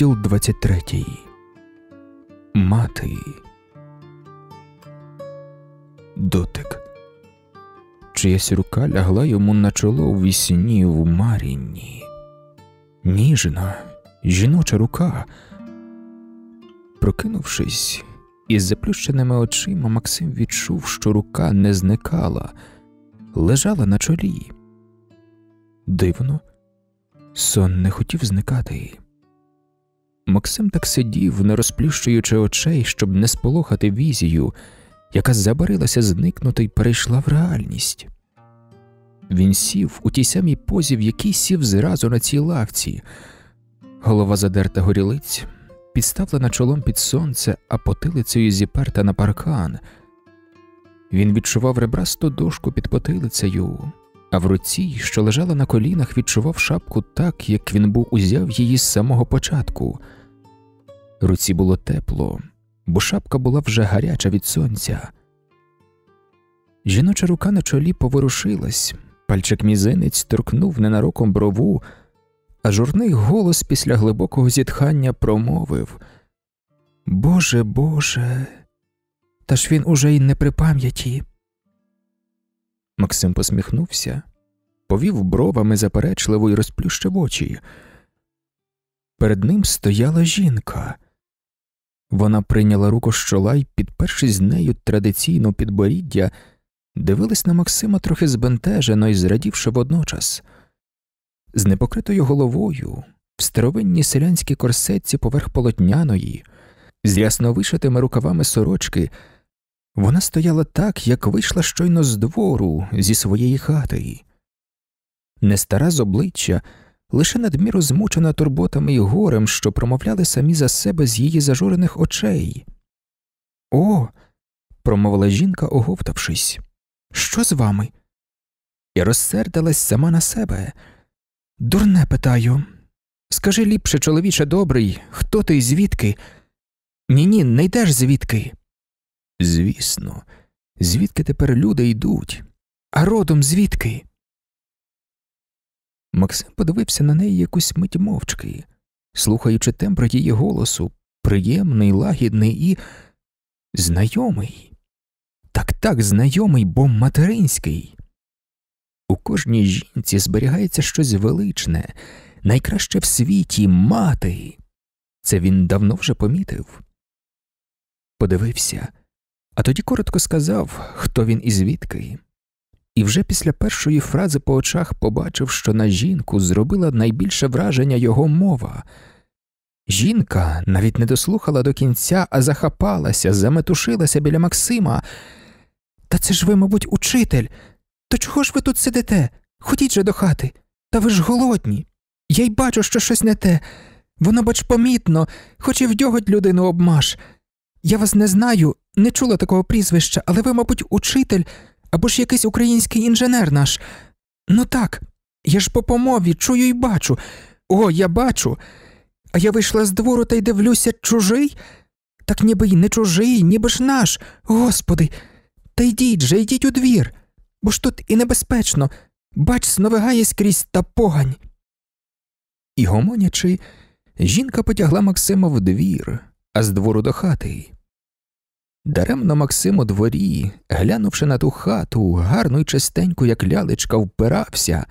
Розділ 23 Мати. Дотик. Чиясь рука лягла йому на чоло у вісні в марінні. Ніжна, жіноча рука. Прокинувшись, із заплющеними очима Максим відчув, що рука не зникала, лежала на чолі. Дивно, сон не хотів зникати. Максим так сидів, не розплющуючи очей, щоб не сполохати візію, яка забарилася зникнути й перейшла в реальність. Він сів у тій самій позі, в якій сів зразу на цій лавці, голова задерта горілиць, підставлена чолом під сонце, а потилицею зіперта на паркан. Він відчував ребрасту дошку під потилицею, а в руці, що лежала на колінах, відчував шапку так, як він був узяв її з самого початку. Руці було тепло, бо шапка була вже гаряча від сонця. Жіноча рука на чолі поворушилась, пальчик мізинець торкнув ненароком брову, а журний голос після глибокого зітхання промовив Боже Боже, та ж він уже й не при пам'яті. Максим посміхнувся, повів бровами заперечливо і розплющив очі. Перед ним стояла жінка. Вона прийняла руку з чола і, підпершись нею традиційно підборіддя, дивилась на Максима трохи збентежено і зрадівши водночас. З непокритою головою, в старовинній селянській корсетці поверх полотняної, з ясно вишитими рукавами сорочки. Вона стояла так, як вийшла щойно з двору, зі своєї хати. Нестара з обличчя, лише надміру змучена турботами і горем, що промовляли самі за себе з її зажурених очей. О. промовила жінка, оговтавшись. Що з вами? І розсердилась сама на себе. Дурне питаю. Скажи ліпше, чоловіче добрий, хто ти і звідки? Ні, ні, не йдеш звідки. Звісно, звідки тепер люди йдуть? А родом звідки? Максим подивився на неї якусь мить мовчки, слухаючи тембр її голосу, приємний, лагідний і знайомий, так так знайомий, бо материнський. У кожній жінці зберігається щось величне, найкраще в світі мати. Це він давно вже помітив. Подивився а тоді коротко сказав, хто він і звідки. І вже після першої фрази по очах побачив, що на жінку зробила найбільше враження його мова. Жінка навіть не дослухала до кінця, а захапалася, заметушилася біля Максима. Та це ж ви, мабуть, учитель. То чого ж ви тут сидите? Ходіть же до хати. Та ви ж голодні. Я й бачу, що щось не те. Воно бач помітно, хоч і вдьоготь людину обмаш. Я вас не знаю, не чула такого прізвища, але ви, мабуть, учитель або ж якийсь український інженер наш. Ну так, я ж по помові чую й бачу. О, я бачу. А я вийшла з двору та й дивлюся, чужий? Так ніби й не чужий, ніби ж наш. Господи, та йдіть же, йдіть у двір, бо ж тут і небезпечно. Бач, сновигає скрізь та погань. І гомонячи, жінка потягла Максима в двір, а з двору до хати. Даремно Максим у дворі, глянувши на ту хату, гарно й частеньку, як лялечка, впирався,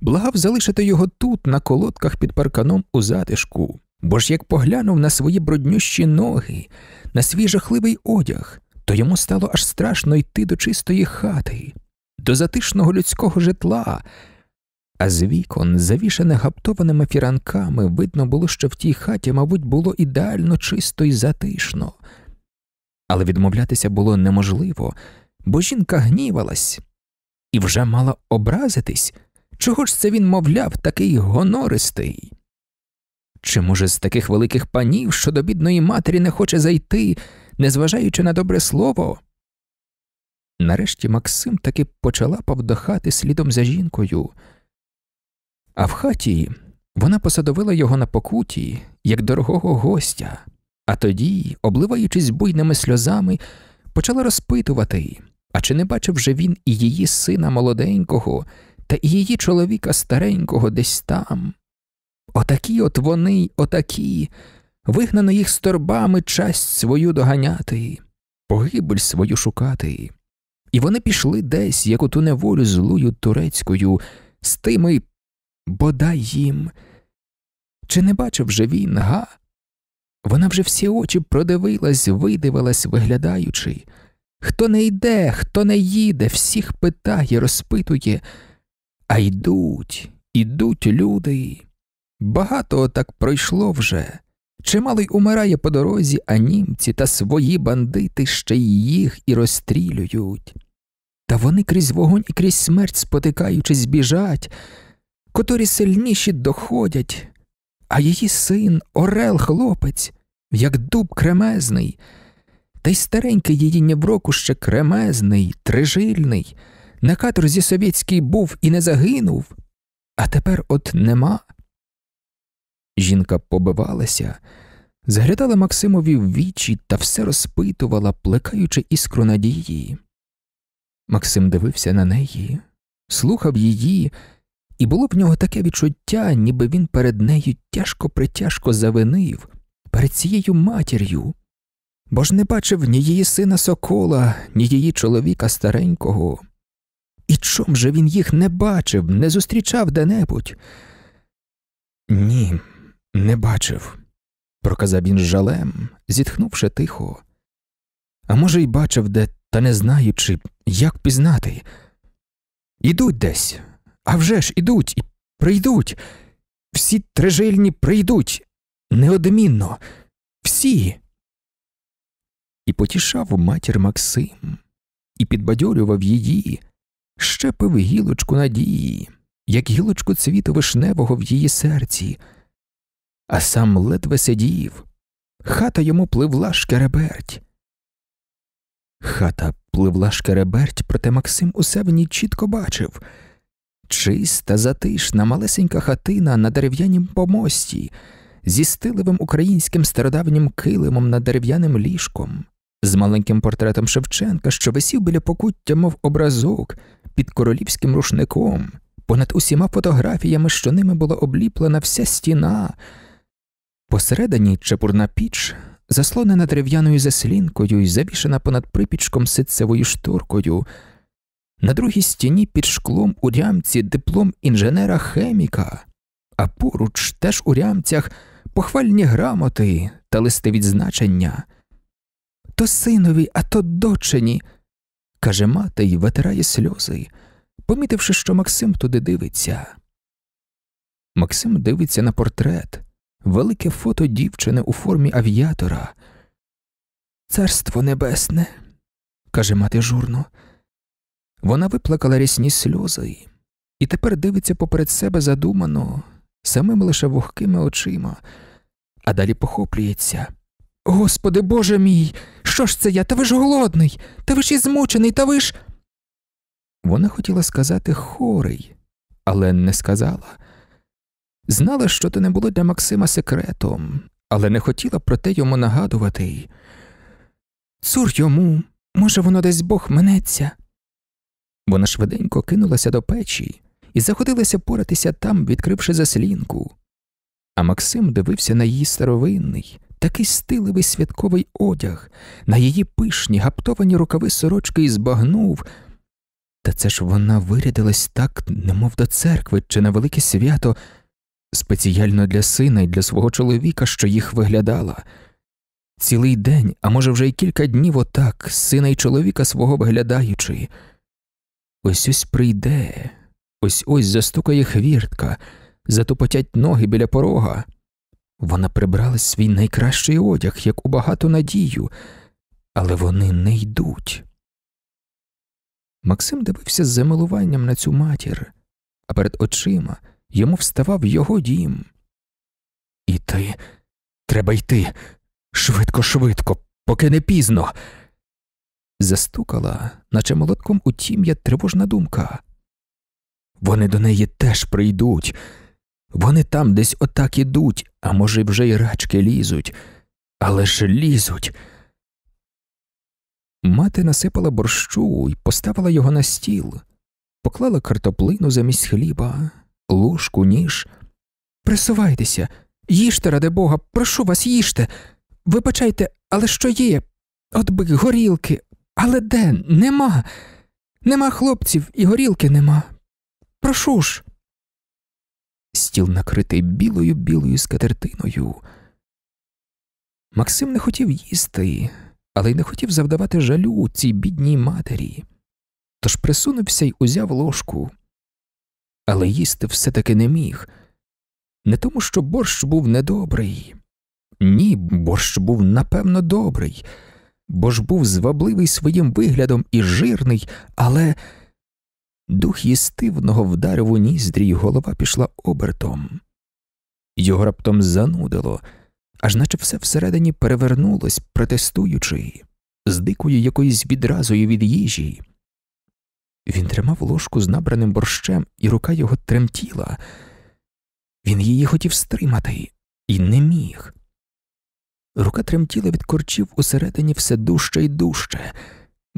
благав залишити його тут, на колодках під парканом у затишку, бо ж як поглянув на свої бруднющі ноги, на свій жахливий одяг, то йому стало аж страшно йти до чистої хати, до затишного людського житла. А з вікон, завішане гаптованими фіранками, видно було, що в тій хаті, мабуть, було ідеально чисто і затишно але відмовлятися було неможливо, бо жінка гнівалась і вже мала образитись, чого ж це він, мовляв, такий гонористий. Чи, може, з таких великих панів, що до бідної матері не хоче зайти, незважаючи на добре слово? Нарешті Максим таки почала до слідом за жінкою, а в хаті вона посадовила його на покуті як дорогого гостя. А тоді, обливаючись буйними сльозами, почала розпитувати, а чи не бачив же він і її сина молоденького, та і її чоловіка старенького десь там. Отакі от вони, отакі, вигнано їх з торбами часть свою доганяти, погибель свою шукати. І вони пішли десь, як у ту неволю злую турецькою, з тими бодай їм. Чи не бачив же він, га? Вона вже всі очі продивилась, видивилась, виглядаючи. Хто не йде, хто не їде, всіх питає, розпитує. А йдуть, ідуть люди. Багато так пройшло вже. й умирає по дорозі, а німці та свої бандити ще й їх і розстрілюють. Та вони крізь вогонь і крізь смерть, спотикаючись, біжать, котрі сильніші доходять, а її син, Орел, хлопець, як дуб кремезний, та й старенький її нєвроку ще кремезний, трижильний. На каторзі совєтський був і не загинув, а тепер от нема. Жінка побивалася, заглядала Максимові в вічі та все розпитувала, плекаючи іскру надії. Максим дивився на неї, слухав її, і було в нього таке відчуття, ніби він перед нею тяжко притяжко завинив, перед цією матір'ю, бо ж не бачив ні її сина Сокола, ні її чоловіка старенького. І чом же він їх не бачив, не зустрічав де небудь? Ні, не бачив, проказав він з жалем, зітхнувши тихо. А може, й бачив де, та не знаючи, як пізнати. Ідуть десь, а вже ж ідуть і прийдуть. Всі трижильні прийдуть, неодмінно, всі. І потішав матір Максим і підбадьорював її, щепив гілочку надії, як гілочку цвіту вишневого в її серці, а сам ледве сидів, хата йому пливла шкереберть. Хата пливла шкереберть, проте Максим усе в ній чітко бачив чиста, затишна, малесенька хатина на дерев'янім помості зі стилевим українським стародавнім килимом над дерев'яним ліжком, з маленьким портретом Шевченка, що висів біля покуття, мов образок, під королівським рушником, понад усіма фотографіями, що ними була обліплена вся стіна. Посередині чепурна піч, заслонена дерев'яною заслінкою і завішена понад припічком ситцевою шторкою. На другій стіні під шклом у рямці диплом інженера хеміка, а поруч теж у рямцях похвальні грамоти та листи відзначення. То синові, а то дочині, каже мати й витирає сльози, помітивши, що Максим туди дивиться. Максим дивиться на портрет, велике фото дівчини у формі авіатора. Царство небесне, каже мати журно. Вона виплакала рясні сльози і тепер дивиться поперед себе задумано, самим лише вогкими очима а далі похоплюється. Господи Боже мій, що ж це я? Та ви ж голодний, та ви ж і змучений, та ви ж. Вона хотіла сказати хорий, але не сказала. Знала, що це не було для Максима секретом, але не хотіла про те йому нагадувати. Цур йому, може, воно десь Бог минеться. Вона швиденько кинулася до печі і заходилася поратися там, відкривши заслінку. А Максим дивився на її старовинний, такий стиливий святковий одяг, на її пишні, гаптовані рукави сорочки і збагнув. Та це ж вона вирядилась так, немов до церкви чи на велике свято, спеціально для сина і для свого чоловіка, що їх виглядала. Цілий день, а може, вже й кілька днів отак, сина і чоловіка свого виглядаючи. Ось ось прийде, ось ось застукає хвіртка затупотять ноги біля порога. Вона прибрала свій найкращий одяг, як у багато надію, але вони не йдуть. Максим дивився з замилуванням на цю матір, а перед очима йому вставав його дім. І ти треба йти швидко, швидко, поки не пізно. Застукала, наче молотком у тім'я тривожна думка. Вони до неї теж прийдуть. Вони там десь отак ідуть, а може, вже й рачки лізуть, але ж лізуть. Мати насипала борщу і поставила його на стіл, поклала картоплину замість хліба, ложку, ніж. Присувайтеся, їжте, ради бога, прошу вас, їжте. Вибачайте, але що є? Отби горілки, але де? Нема. Нема хлопців і горілки нема. Прошу ж стіл накритий білою білою скатертиною. Максим не хотів їсти, але й не хотів завдавати жалю цій бідній матері, тож присунувся й узяв ложку. Але їсти все таки не міг, не тому, що борщ був недобрий. Ні, борщ був напевно добрий, бо ж був звабливий своїм виглядом і жирний, але Дух їстивного вдарив у ніздрі, і голова пішла обертом. Його раптом занудило, аж наче все всередині перевернулось, протестуючи, з дикою якоюсь відразою від їжі. Він тримав ложку з набраним борщем, і рука його тремтіла. Він її хотів стримати і не міг. Рука тремтіла від корчів усередині все дужче і дужче.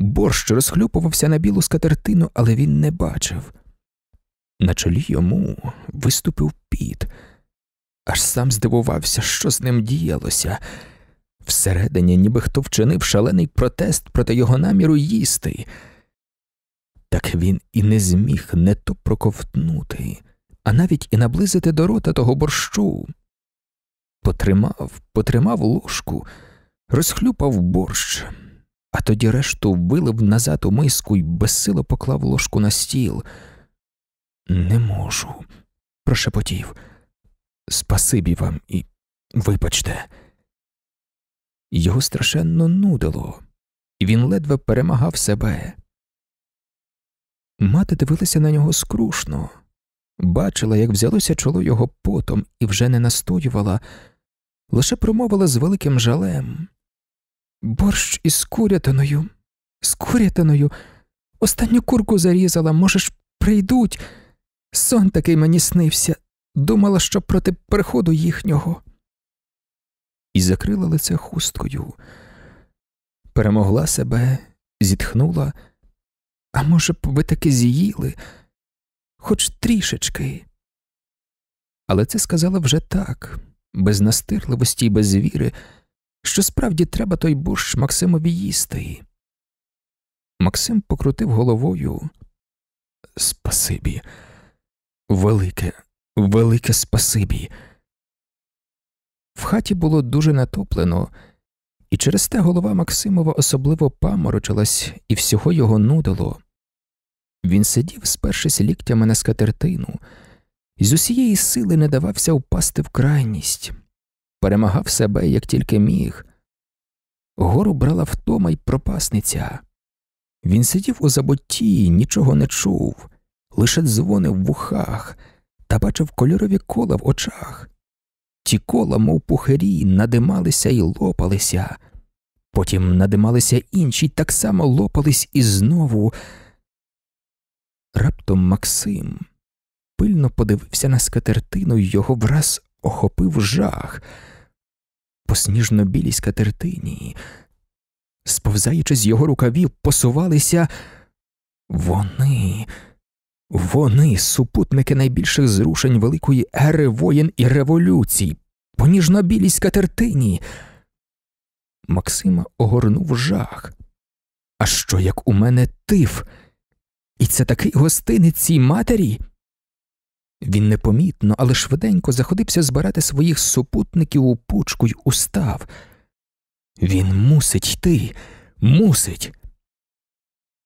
Борщ розхлюпувався на білу скатертину, але він не бачив. На чолі йому виступив піт, аж сам здивувався, що з ним діялося. Всередині, ніби хто вчинив шалений протест проти його наміру їсти. Так він і не зміг не то проковтнути, а навіть і наблизити до рота того борщу. Потримав, потримав ложку, розхлюпав борщ а тоді решту вилив назад у миску і безсило поклав ложку на стіл. Не можу, прошепотів. Спасибі вам і вибачте. Його страшенно нудило, і він ледве перемагав себе. Мати дивилася на нього скрушно, бачила, як взялося чоло його потом і вже не настоювала, лише промовила з великим жалем борщ із курятиною, з курятиною. Останню курку зарізала, може ж, прийдуть. Сон такий мені снився. Думала, що проти приходу їхнього. І закрила лице хусткою. Перемогла себе, зітхнула. А може, б ви таки з'їли, хоч трішечки. Але це сказала вже так, без настирливості і без віри що справді треба той борщ Максимові їсти. Максим покрутив головою. Спасибі, велике, велике спасибі. В хаті було дуже натоплено, і через те голова Максимова особливо паморочилась і всього його нудило. Він сидів, спершись ліктями на скатертину, і з усієї сили не давався впасти в крайність перемагав себе, як тільки міг. Гору брала втома й пропасниця. Він сидів у забутті, нічого не чув, лише дзвонив в вухах та бачив кольорові кола в очах. Ті кола, мов пухирі, надималися і лопалися, потім надималися інші, так само лопались і знову. Раптом Максим пильно подивився на скатертину і його враз охопив жах по сніжно-білій скатертині, сповзаючи з його рукавів, посувалися вони, вони, супутники найбільших зрушень великої ери воєн і революцій, по ніжно-білій скатертині. Максима огорнув жах. А що як у мене тиф? І це такий гостинець цій матері? Він непомітно, але швиденько заходився збирати своїх супутників у пучку й устав. Він мусить йти, мусить.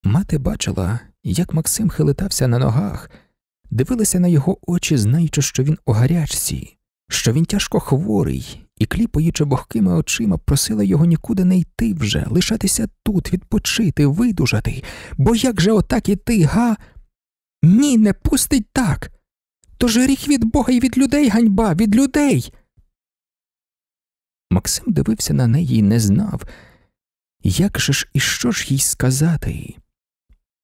Мати бачила, як Максим хилитався на ногах, дивилася на його очі, знаючи, що він у гарячці, що він тяжко хворий, і, кліпаючи бохкими очима, просила його нікуди не йти вже, лишатися тут, відпочити, видужати. Бо як же отак іти, га? Ні, не пустить так. Тож рік від Бога і від людей ганьба, від людей. Максим дивився на неї і не знав, як же ж і що ж їй сказати,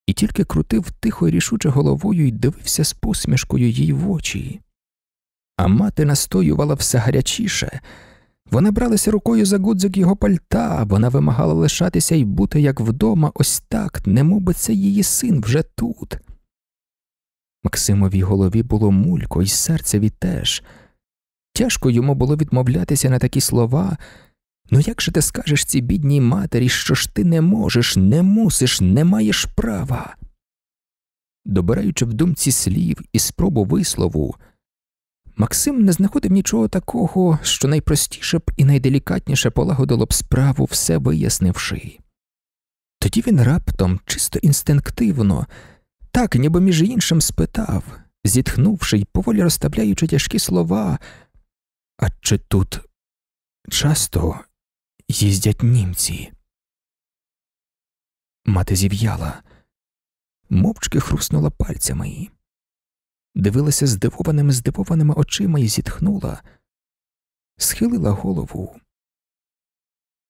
і тільки крутив тихо і рішуче головою і дивився з посмішкою їй в очі. А мати настоювала все гарячіше. Вона бралася рукою за гудзик його пальта, вона вимагала лишатися і бути як вдома, ось так, немов би це її син вже тут. Максимовій голові було мулько, і серцеві теж. Тяжко йому було відмовлятися на такі слова. Ну як же ти скажеш цій бідній матері, що ж ти не можеш, не мусиш, не маєш права? Добираючи в думці слів і спробу вислову, Максим не знаходив нічого такого, що найпростіше б і найделікатніше полагодило б справу, все вияснивши. Тоді він раптом, чисто інстинктивно, так, ніби між іншим спитав, зітхнувши й поволі розставляючи тяжкі слова. А чи тут часто їздять німці? Мати зів'яла, мовчки хруснула пальцями Дивилася здивованими, здивованими очима і зітхнула, схилила голову.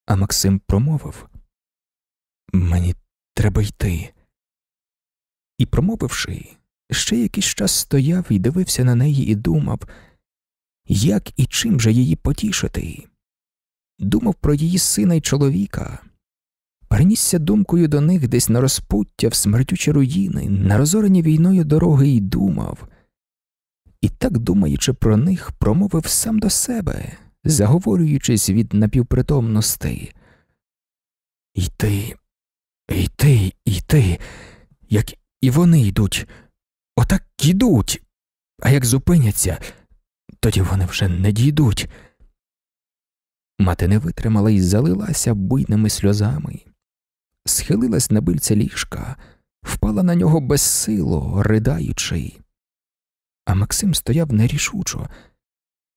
А Максим промовив Мені треба йти і, промовивши, ще якийсь час стояв і дивився на неї і думав, як і чим же її потішити. Думав про її сина й чоловіка, перенісся думкою до них десь на розпуття, в смертючі руїни, на розорені війною дороги і думав. І так, думаючи про них, промовив сам до себе, заговорюючись від напівпритомностей. «Іти, іти, іти, як і вони йдуть, отак йдуть, а як зупиняться, тоді вони вже не дійдуть. Мати не витримала і залилася буйними сльозами, схилилась на бильце ліжка, впала на нього безсило, ридаючи. А Максим стояв нерішучо.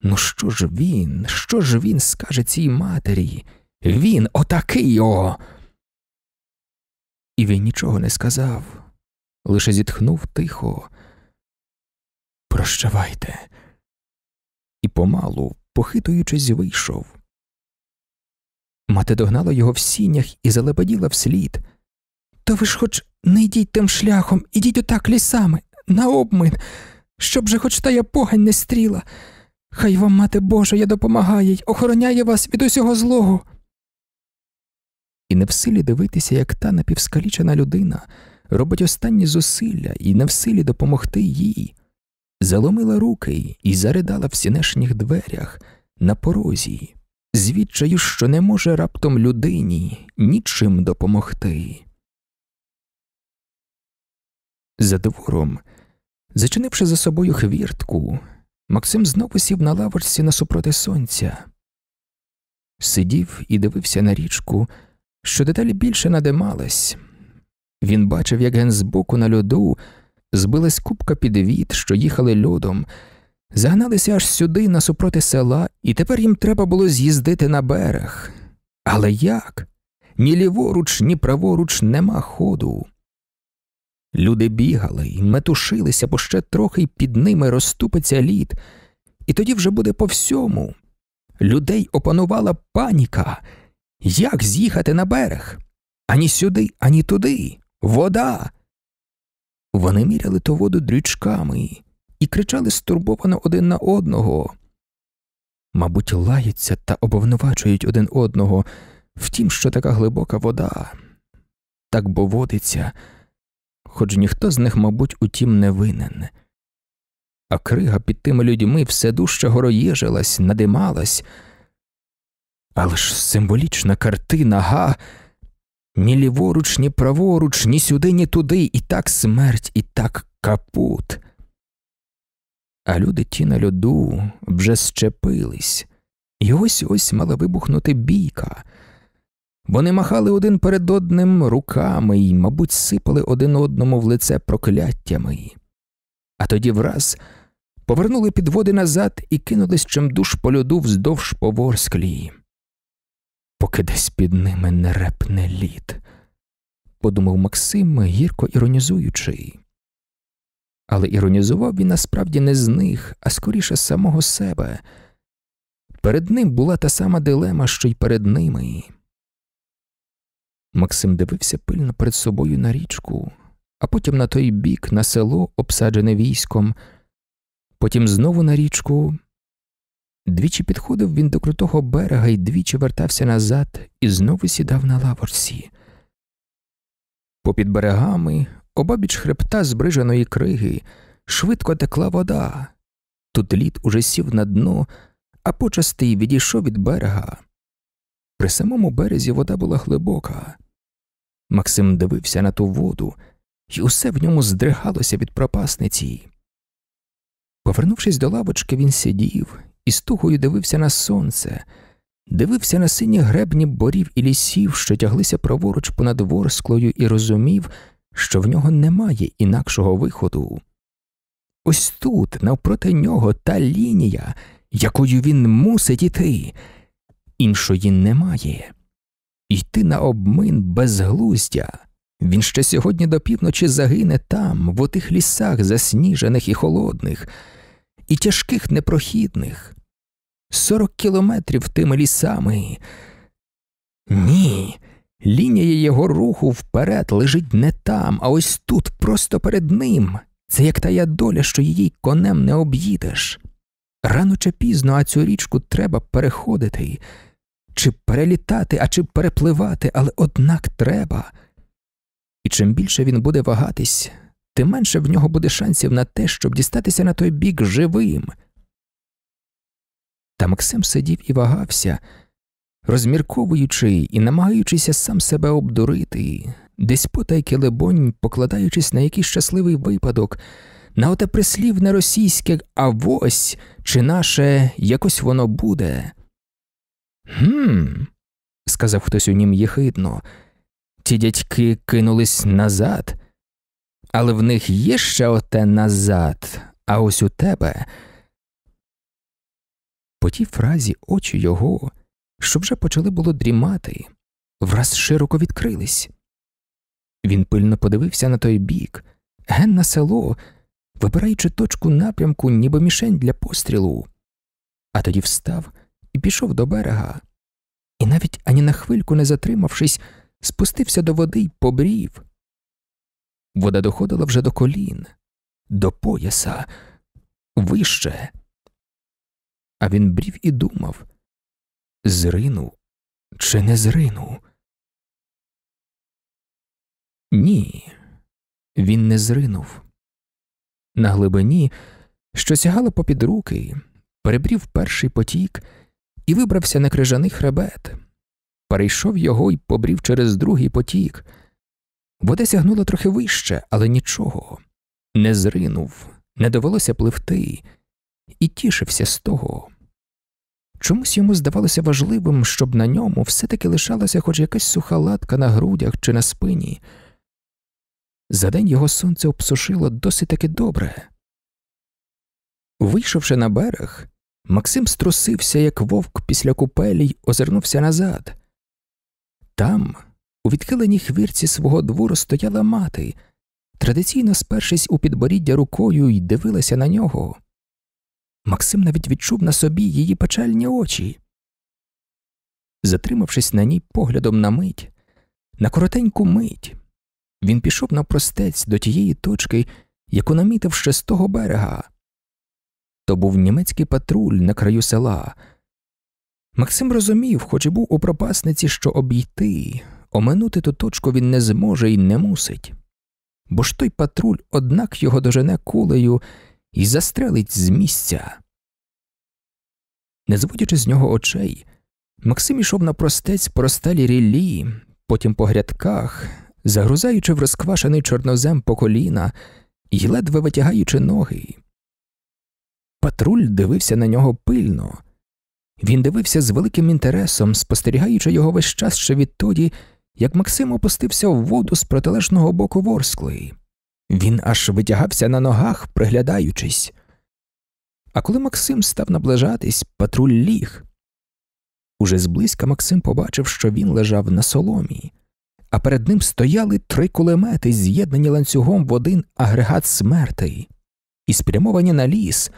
Ну, що ж він, що ж він скаже цій матері? Він отакий о. І він нічого не сказав лише зітхнув тихо. Прощавайте. І помалу, похитуючись, вийшов. Мати догнала його в сінях і залеподіла вслід. То ви ж хоч не йдіть тим шляхом, ідіть отак лісами, на обмин, щоб же хоч та я погань не стріла. Хай вам, мати Божа, я допомагає й охороняє вас від усього злого. І не в силі дивитися, як та напівскалічена людина робить останні зусилля і не в силі допомогти їй, заломила руки і заридала в сінешніх дверях, на порозі, звідчаю, що не може раптом людині нічим допомогти. За двором, зачинивши за собою хвіртку, Максим знову сів на лавочці насупроти сонця. Сидів і дивився на річку, що деталі більше надималась, він бачив, як ген збоку на льоду збилась купка підвід, що їхали льодом, загналися аж сюди, насупроти села, і тепер їм треба було з'їздити на берег. Але як? Ні ліворуч, ні праворуч нема ходу. Люди бігали і метушилися, бо ще трохи й під ними розступиться лід, і тоді вже буде по всьому. Людей опанувала паніка як з'їхати на берег? Ані сюди, ані туди. Вода. Вони міряли ту воду дрючками і кричали стурбовано один на одного. Мабуть, лаються та обвинувачують один одного в тім, що така глибока вода. Так бо водиться, хоч ніхто з них, мабуть, у тім не винен. А крига під тими людьми все дужче гороєжилась, надималась. Але ж символічна картина, га, ні ліворуч, ні праворуч, ні сюди, ні туди, і так смерть, і так капут. А люди ті на льоду вже щепились, і ось ось мала вибухнути бійка. Вони махали один перед одним руками і, мабуть, сипали один одному в лице прокляттями. А тоді враз повернули підводи назад і кинулись чимдуж по льоду вздовж поворсклії поки десь під ними не репне лід, подумав Максим, гірко іронізуючи. Але іронізував він насправді не з них, а скоріше з самого себе. Перед ним була та сама дилема, що й перед ними. Максим дивився пильно перед собою на річку, а потім на той бік, на село, обсаджене військом, потім знову на річку, Двічі підходив він до крутого берега і двічі вертався назад і знову сідав на лаворсі. Попід берегами, обабіч хребта збрижаної криги, швидко текла вода. Тут лід уже сів на дно, а почастий відійшов від берега. При самому березі вода була глибока. Максим дивився на ту воду, і усе в ньому здригалося від пропасниці. Повернувшись до лавочки, він сидів і стугою дивився на сонце, дивився на сині гребні борів і лісів, що тяглися праворуч понад ворсклою, і розумів, що в нього немає інакшого виходу. Ось тут, навпроти нього, та лінія, якою він мусить іти, іншої немає. Йти на обмин безглуздя. Він ще сьогодні до півночі загине там, в отих лісах засніжених і холодних і тяжких непрохідних. Сорок кілометрів тими лісами. Ні, лінія його руху вперед лежить не там, а ось тут, просто перед ним. Це як тая доля, що її конем не об'їдеш. Рано чи пізно, а цю річку треба переходити, чи перелітати, а чи перепливати, але однак треба. І чим більше він буде вагатись, тим менше в нього буде шансів на те, щоб дістатися на той бік живим. Та Максим сидів і вагався, розмірковуючи і намагаючися сам себе обдурити, десь потайки, лебонь, покладаючись на якийсь щасливий випадок, на оте прислівне російське авось чи наше якось воно буде. Гм, сказав хтось у нім єхидно. Ті дядьки кинулись назад, але в них є ще оте назад, а ось у тебе. По тій фразі очі його, що вже почали було дрімати, враз широко відкрились. Він пильно подивився на той бік, ген на село, вибираючи точку напрямку, ніби мішень для пострілу, а тоді встав і пішов до берега, і навіть ані на хвильку не затримавшись, спустився до води й побрів. Вода доходила вже до колін, до пояса, вище. А він брів і думав зрину чи не зрину? Ні, він не зринув. На глибині, що сягала попід руки, перебрів перший потік і вибрався на крижаний хребет, перейшов його і побрів через другий потік. Вода сягнула трохи вище, але нічого. Не зринув, не довелося пливти і тішився з того. Чомусь йому здавалося важливим, щоб на ньому все таки лишалася хоч якась суха латка на грудях чи на спині. За день його сонце обсушило досить таки добре. Вийшовши на берег, Максим струсився, як вовк після купелі й озирнувся назад. Там... У відхиленій хвірці свого двору стояла мати, традиційно спершись у підборіддя рукою і дивилася на нього. Максим навіть відчув на собі її печальні очі. Затримавшись на ній поглядом на мить, на коротеньку мить, він пішов на простець до тієї точки, яку намітив ще з того берега. То був німецький патруль на краю села. Максим розумів, хоч і був у пропасниці, що обійти, оминути ту точку він не зможе і не мусить, бо ж той патруль, однак його дожене кулею і застрелить з місця. Не зводячи з нього очей, Максим ішов на простець по розсталі ріллі, потім по грядках, загрузаючи в розквашений чорнозем по коліна і ледве витягаючи ноги. Патруль дивився на нього пильно. Він дивився з великим інтересом, спостерігаючи його весь час ще відтоді, як Максим опустився в воду з протилежного боку ворскли. Він аж витягався на ногах, приглядаючись. А коли Максим став наближатись, патруль ліг. Уже зблизька Максим побачив, що він лежав на соломі, а перед ним стояли три кулемети, з'єднані ланцюгом в один агрегат смерти, і спрямовані на ліс,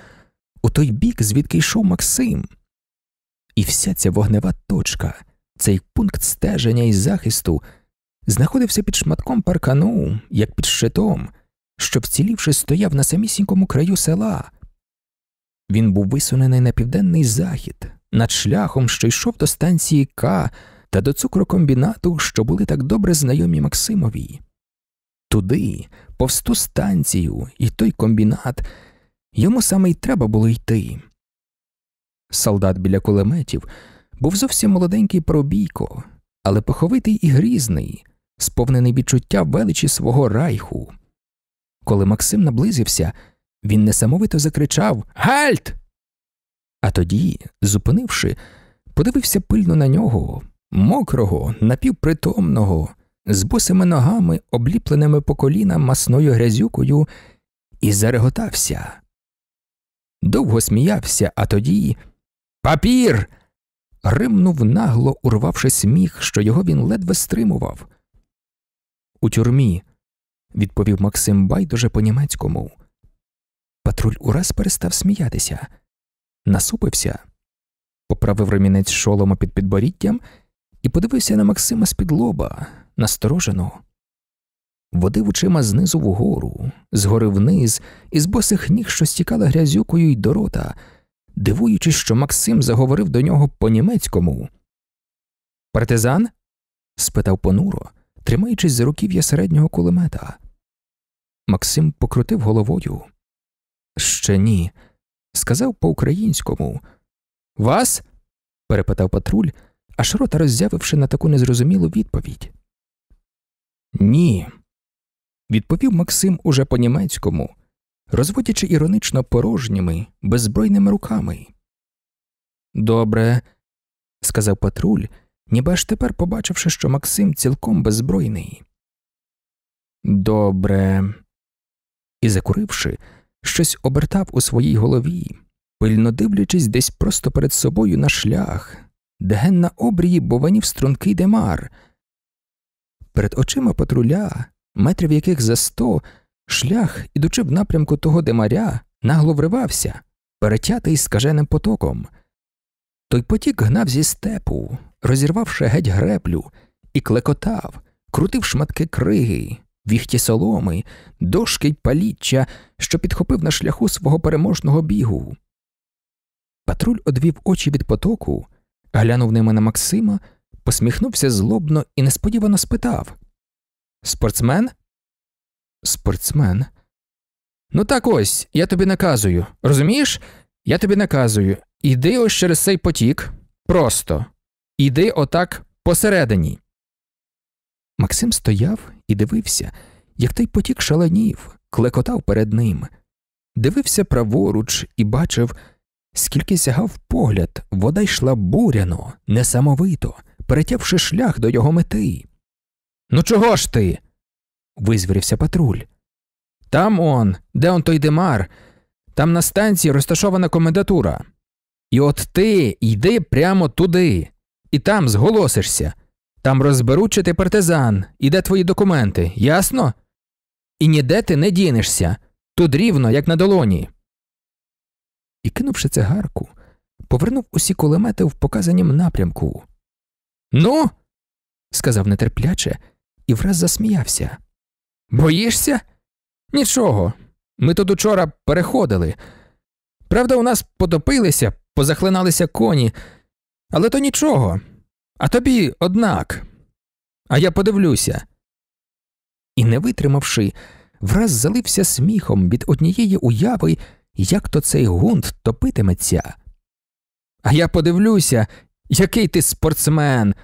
у той бік, звідки йшов Максим. І вся ця вогнева точка. Цей пункт стеження і захисту знаходився під шматком паркану, як під щитом, що, вцілівши, стояв на самісінькому краю села. Він був висунений на південний захід, над шляхом, що йшов до станції К та до цукрокомбінату, що були так добре знайомі Максимові. Туди, повз ту станцію і той комбінат, йому саме й треба було йти. Солдат біля кулеметів був зовсім молоденький пробійко, але поховитий і грізний, сповнений відчуття величі свого райху. Коли Максим наблизився, він несамовито закричав Гальт. А тоді, зупинивши, подивився пильно на нього, мокрого, напівпритомного, з босими ногами, обліпленими по коліна масною грязюкою, і зареготався. Довго сміявся, а тоді Папір римнув нагло, урвавши сміх, що його він ледве стримував. У тюрмі, відповів Максим байдуже по німецькому. Патруль ураз перестав сміятися, насупився, поправив ремінець шолома під підборіттям і подивився на Максима з-під лоба, насторожено. Водив очима знизу вгору, згори вниз, і з босих ніг що стікала грязюкою й до рота – дивуючись, що Максим заговорив до нього по німецькому. Партизан? спитав понуро, тримаючись за руків'я середнього кулемета. Максим покрутив головою. Ще ні. Сказав по українському. Вас? перепитав патруль, аж рота роззявивши на таку незрозумілу відповідь. Ні. Відповів Максим уже по німецькому, розводячи іронично порожніми, беззбройними руками. Добре, сказав патруль, ніби аж тепер побачивши, що Максим цілком беззбройний. Добре. І, закуривши, щось обертав у своїй голові, пильно дивлячись десь просто перед собою на шлях, де ген на обрії бованів стрункий демар. Перед очима патруля, метрів яких за сто. Шлях, ідучи в напрямку того демаря, нагло вривався, перетятий скаженим потоком. Той потік гнав зі степу, розірвавши геть греблю, і клекотав, крутив шматки криги, віхті соломи, дошки й паліччя, що підхопив на шляху свого переможного бігу. Патруль одвів очі від потоку, глянув ними на Максима, посміхнувся злобно і несподівано спитав Спортсмен? Спортсмен. Ну так ось, я тобі наказую. Розумієш? Я тобі наказую. Іди ось через цей потік. Просто. Іди отак посередині. Максим стояв і дивився, як той потік шаленів, клекотав перед ним. Дивився праворуч і бачив, скільки сягав погляд, вода йшла буряно, несамовито, перетявши шлях до його мети. Ну чого ж ти? визвірився патруль. Там он, де он той Демар, там на станції розташована комендатура. І от ти йди прямо туди, і там зголосишся. Там розберуть, чи ти партизан, і де твої документи, ясно? І ніде ти не дінешся, тут рівно, як на долоні. І кинувши цигарку, повернув усі кулемети в показанім напрямку. Ну, сказав нетерпляче і враз засміявся. Боїшся? Нічого. Ми тут учора переходили. Правда, у нас потопилися, позахлиналися коні, але то нічого. А тобі однак. А я подивлюся. І, не витримавши, враз залився сміхом від однієї уяви, як то цей гунт топитиметься. А я подивлюся, який ти спортсмен.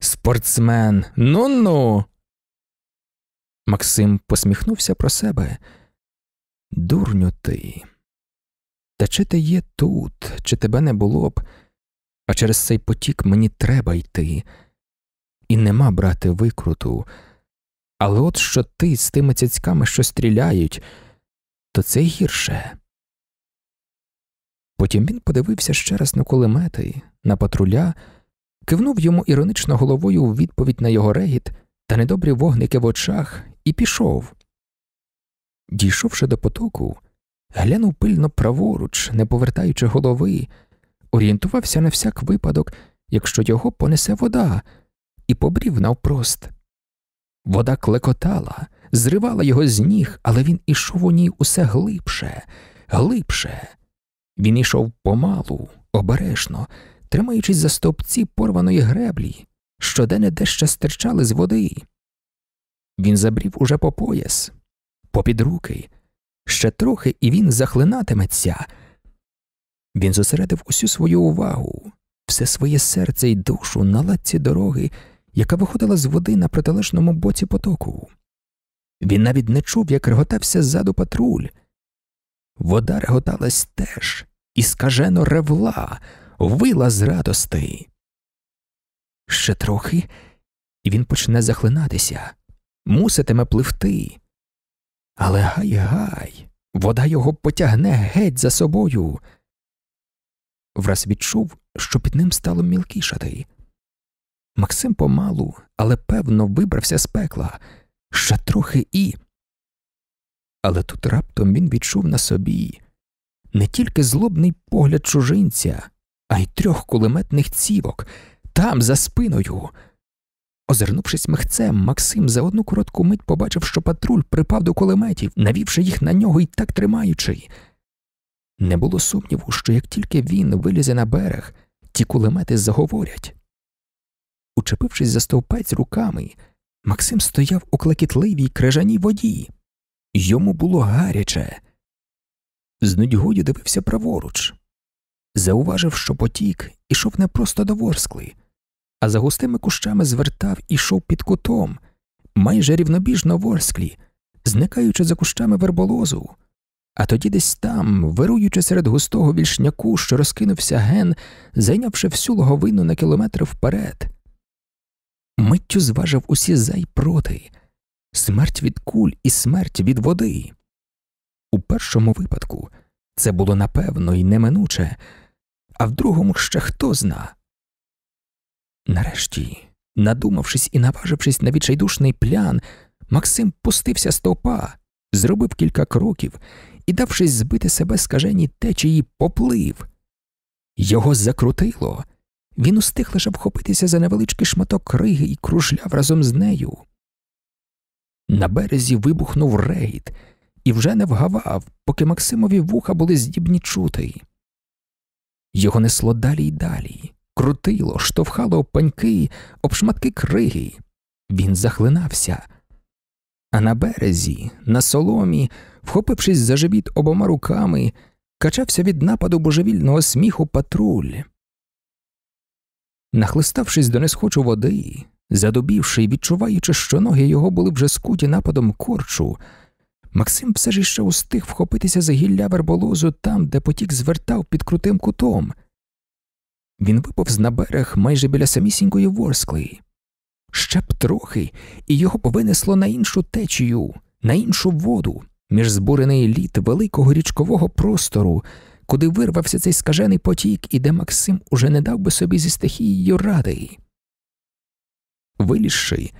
Спортсмен, ну ну. Максим посміхнувся про себе. Дурню ти. Та чи ти є тут, чи тебе не було б, а через цей потік мені треба йти, і нема брати викруту. Але от що ти з тими цяцьками, що стріляють, то це гірше. Потім він подивився ще раз на кулемети, на патруля, кивнув йому іронично головою у відповідь на його регіт та недобрі вогники в очах і пішов. Дійшовши до потоку, глянув пильно праворуч, не повертаючи голови, орієнтувався на всяк випадок, якщо його понесе вода, і побрів навпрост. Вода клекотала, зривала його з ніг, але він ішов у ній усе глибше, глибше. Він ішов помалу, обережно, тримаючись за стовпці порваної греблі, щодене дещо стирчали з води. Він забрів уже по пояс, попід руки, ще трохи, і він захлинатиметься. Він зосередив усю свою увагу, все своє серце і душу на латці дороги, яка виходила з води на протилежному боці потоку. Він навіть не чув, як реготався ззаду патруль. Вода реготалась теж і скажено ревла, вила з радостей. Ще трохи, і він почне захлинатися, муситиме пливти. Але гай гай, вода його потягне геть за собою. Враз відчув, що під ним стало мілкішати. Максим помалу, але певно, вибрався з пекла, ще трохи і. Але тут раптом він відчув на собі не тільки злобний погляд чужинця, а й трьох кулеметних цівок там, за спиною. Озирнувшись михцем, Максим за одну коротку мить побачив, що патруль припав до кулеметів, навівши їх на нього і так тримаючи. Не було сумніву, що як тільки він вилізе на берег, ті кулемети заговорять. Учепившись за стовпець руками, Максим стояв у клекітливій крижаній воді. Йому було гаряче. З нудьгою дивився праворуч. Зауважив, що потік ішов не просто до ворскли, а за густими кущами звертав і йшов під кутом, майже рівнобіжно в зникаючи за кущами верболозу. А тоді десь там, вируючи серед густого вільшняку, що розкинувся ген, зайнявши всю логовину на кілометри вперед. Миттю зважив усі за й проти смерть від куль і смерть від води. У першому випадку це було напевно і неминуче, а в другому ще хто зна. Нарешті, надумавшись і наважившись на відчайдушний плян, Максим пустився з товпа, зробив кілька кроків і, давшись збити себе скажені течії, поплив. Його закрутило. Він устиг лише вхопитися за невеличкий шматок криги і кружляв разом з нею. На березі вибухнув рейд і вже не вгавав, поки Максимові вуха були здібні чути. Його несло далі й далі крутило, штовхало паньки, об шматки криги. Він захлинався. А на березі, на соломі, вхопившись за живіт обома руками, качався від нападу божевільного сміху патруль. Нахлиставшись до несхочу води, задубівши і відчуваючи, що ноги його були вже скуті нападом корчу, Максим все ж іще устиг вхопитися за гілля верболозу там, де потік звертав під крутим кутом. Він виповз на берег майже біля самісінької Ворсклеї. Ще б трохи, і його повинесло на іншу течію, на іншу воду, між збурений лід великого річкового простору, куди вирвався цей скажений потік і де Максим уже не дав би собі зі стихією ради. Вилізши,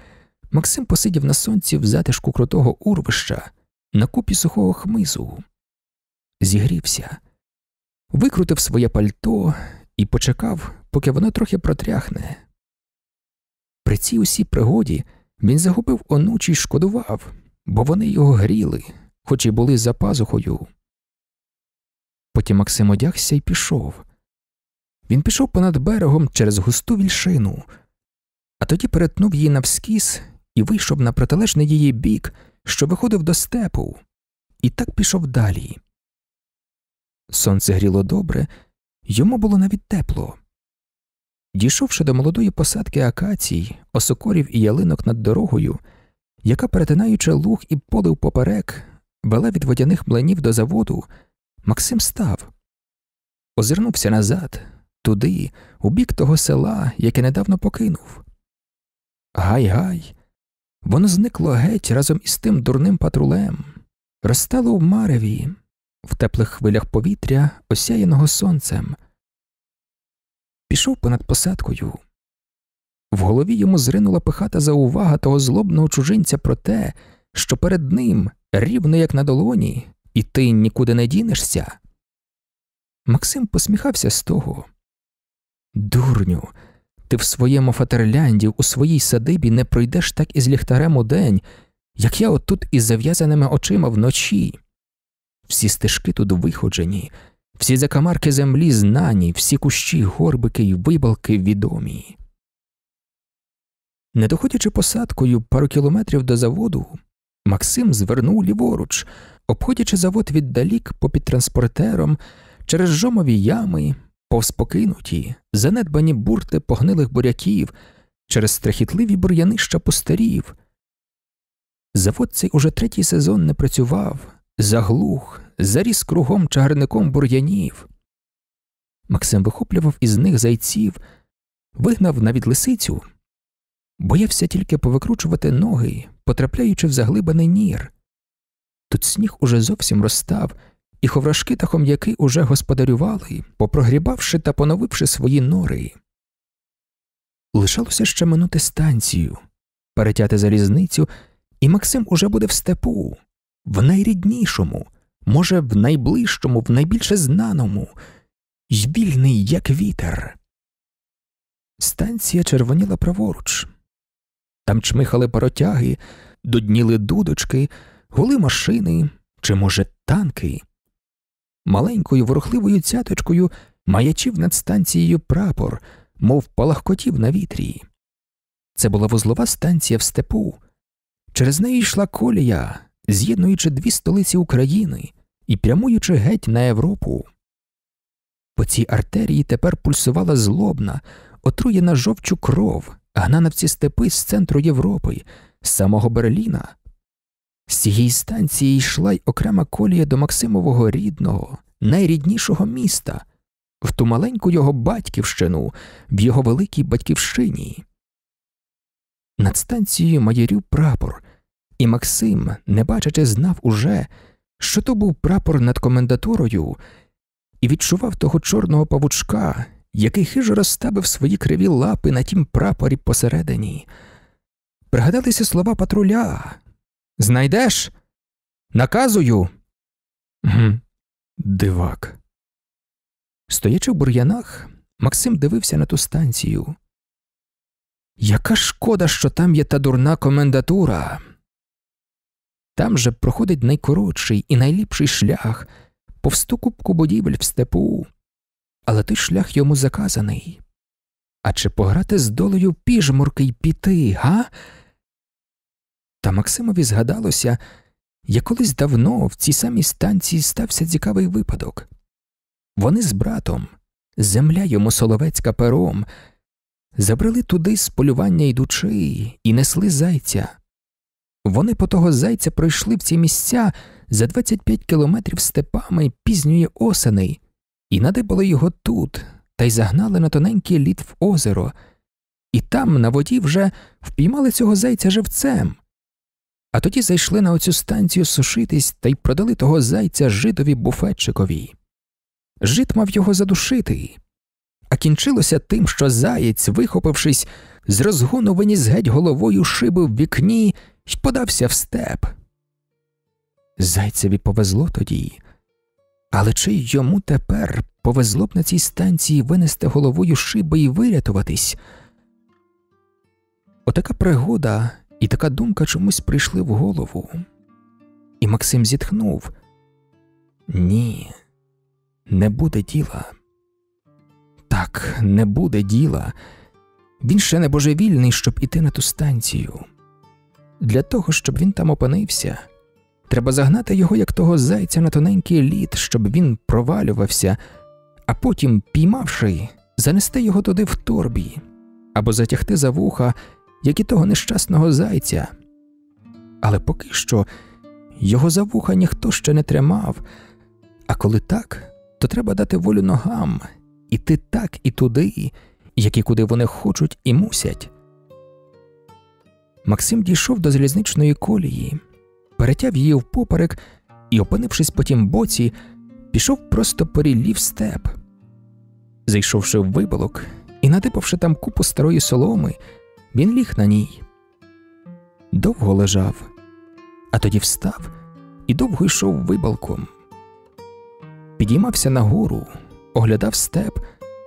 Максим посидів на сонці в затишку крутого урвища, на купі сухого хмизу, зігрівся, викрутив своє пальто і почекав, поки вона трохи протряхне. При цій усій пригоді він загубив онучі й шкодував, бо вони його гріли, хоч і були за пазухою. Потім Максим одягся і пішов. Він пішов понад берегом через густу вільшину, а тоді перетнув її навскіз і вийшов на протилежний її бік, що виходив до степу, і так пішов далі. Сонце гріло добре, Йому було навіть тепло. Дійшовши до молодої посадки акацій, осокорів і ялинок над дорогою, яка, перетинаючи луг і полив поперек, вела від водяних млинів до заводу, Максим став, озирнувся назад, туди, у бік того села, яке недавно покинув. Гай-гай, воно зникло геть разом із тим дурним патрулем, розстало в мареві, в теплих хвилях повітря, осяяного сонцем. Пішов понад посадкою. В голові йому зринула пихата заувага того злобного чужинця про те, що перед ним, рівно як на долоні, і ти нікуди не дінешся. Максим посміхався з того. Дурню, ти в своєму фатерлянді, у своїй садибі не пройдеш так із ліхтарем у день, як я отут із зав'язаними очима вночі всі стежки тут виходжені, всі закамарки землі знані, всі кущі, горбики й вибалки відомі. Не доходячи посадкою пару кілометрів до заводу, Максим звернув ліворуч, обходячи завод віддалік попід транспортером, через жомові ями, повспокинуті, занедбані бурти погнилих буряків, через страхітливі бур'янища пустирів. Завод цей уже третій сезон не працював, заглух, заріс кругом чагарником бур'янів. Максим вихоплював із них зайців, вигнав навіть лисицю, боявся тільки повикручувати ноги, потрапляючи в заглибаний нір. Тут сніг уже зовсім розстав, і ховрашки та хом'яки уже господарювали, попрогрібавши та поновивши свої нори. Лишалося ще минути станцію, перетяти залізницю, і Максим уже буде в степу в найріднішому, може, в найближчому, в найбільше знаному, й вільний, як вітер. Станція червоніла праворуч. Там чмихали паротяги, додніли дудочки, гули машини чи, може, танки. Маленькою ворохливою цяточкою маячів над станцією прапор, мов палахкотів на вітрі. Це була вузлова станція в степу. Через неї йшла колія, з'єднуючи дві столиці України і прямуючи геть на Європу. По цій артерії тепер пульсувала злобна, отруєна жовчу кров, гнана в ці степи з центру Європи, з самого Берліна. З цієї станції йшла й окрема колія до Максимового рідного, найріднішого міста, в ту маленьку його батьківщину, в його великій батьківщині. Над станцією майорів прапор, і Максим, не бачачи, знав уже, що то був прапор над комендатурою, і відчував того чорного павучка, який хижо розставив свої криві лапи на тім прапорі посередині. Пригадалися слова патруля Знайдеш? Наказую. Гм, Дивак. Стоячи в бур'янах, Максим дивився на ту станцію. Яка шкода, що там є та дурна комендатура. Там же проходить найкоротший і найліпший шлях, повсту кубку будівель в степу, але той шлях йому заказаний. А чи пограти з долею піжмурки й піти, га? Та Максимові згадалося, як колись давно в цій самій станції стався цікавий випадок. Вони з братом, земля йому соловецька пером, забрали туди з полювання йдучи і несли зайця. Вони по того зайця пройшли в ці місця за 25 кілометрів степами пізньої осени і надибали його тут, та й загнали на тоненький лід в озеро, і там на воді вже впіймали цього зайця живцем. А тоді зайшли на оцю станцію сушитись та й продали того зайця жидові буфетчикові. Жид мав його задушити, а кінчилося тим, що заєць, вихопившись, з розгону виніс геть головою шиби в вікні і подався в степ. Зайцеві повезло тоді, але чи йому тепер повезло б на цій станції винести головою шиби і вирятуватись? Отака пригода і така думка чомусь прийшли в голову. І Максим зітхнув Ні, не буде діла. Так, не буде діла. Він ще не божевільний, щоб іти на ту станцію. Для того, щоб він там опинився, треба загнати його, як того зайця на тоненький лід, щоб він провалювався, а потім, піймавши, занести його туди в торбі або затягти за вуха, як і того нещасного зайця. Але поки що його за вуха ніхто ще не тримав, а коли так, то треба дати волю ногам іти так і туди, як і куди вони хочуть і мусять. Максим дійшов до залізничної колії, перетяв її впоперек і, опинившись по тім боці, пішов просто порілів степ. Зайшовши в виболок і надипавши там купу старої соломи, він ліг на ній. Довго лежав, а тоді встав і довго йшов вибалком. Підіймався нагору, оглядав степ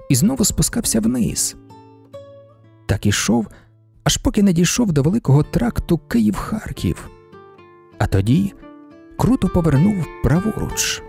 і знову спускався вниз. Так ішов аж поки не дійшов до великого тракту Київ-Харків, а тоді круто повернув праворуч.